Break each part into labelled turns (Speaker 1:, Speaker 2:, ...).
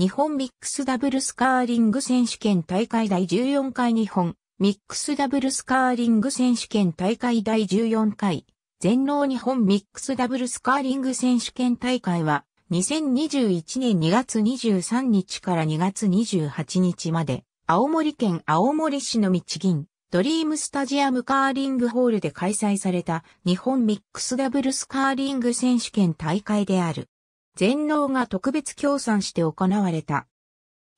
Speaker 1: 日本ミックスダブルスカーリング選手権大会第14回日本ミックスダブルスカーリング選手権大会第14回全農日本ミックスダブルスカーリング選手権大会は2021年2月23日から2月28日まで青森県青森市の道銀ドリームスタジアムカーリングホールで開催された日本ミックスダブルスカーリング選手権大会である。全農が特別協賛して行われた。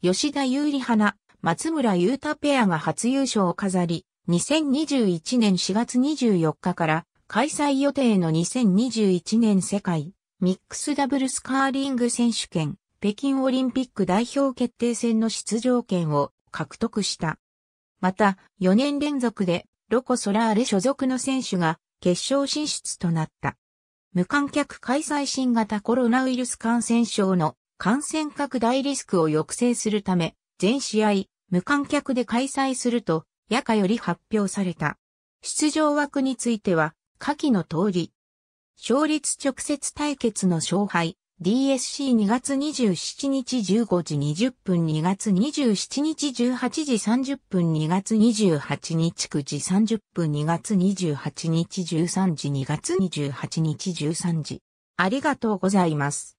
Speaker 1: 吉田優里花、松村優太ペアが初優勝を飾り、2021年4月24日から開催予定の2021年世界ミックスダブルスカーリング選手権北京オリンピック代表決定戦の出場権を獲得した。また、4年連続でロコ・ソラーレ所属の選手が決勝進出となった。無観客開催新型コロナウイルス感染症の感染拡大リスクを抑制するため、全試合、無観客で開催すると、夜間より発表された。出場枠については、下記の通り、勝率直接対決の勝敗、DSC2 月27日15時20分2月27日18時30分2月28日9時30分2月28日13時2月28日13時ありがとうございます。